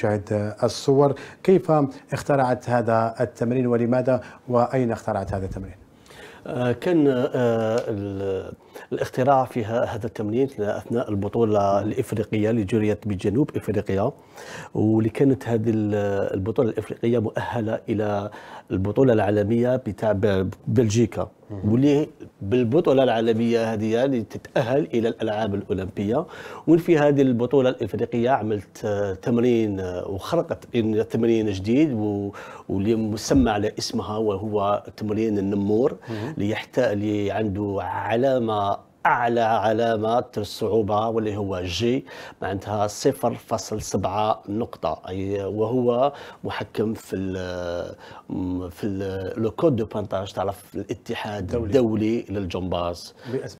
نشاهد الصور كيف اخترعت هذا التمرين ولماذا وأين اخترعت هذا التمرين؟ آه، كان آه، الاختراع في هذا التمرين اثناء البطوله الافريقيه اللي جريت بجنوب افريقيا واللي كانت هذه البطوله الافريقيه مؤهله الى البطوله العالميه بتاع بلجيكا واللي بالبطولة العالمية هذه اللي تتأهل إلى الألعاب الأولمبية وفي في هذه البطولة الإفريقية عملت آه، تمرين آه، وخرقت تمرين جديد واللي مسمى على اسمها وهو تمرين النمور اللي عنده علامة اعلى علامات الصعوبه واللي هو جي معناتها 0.7 نقطه اي وهو محكم في الـ في لو كود دو بانتاج تاع الاتحاد الدولي, الدولي للجمباز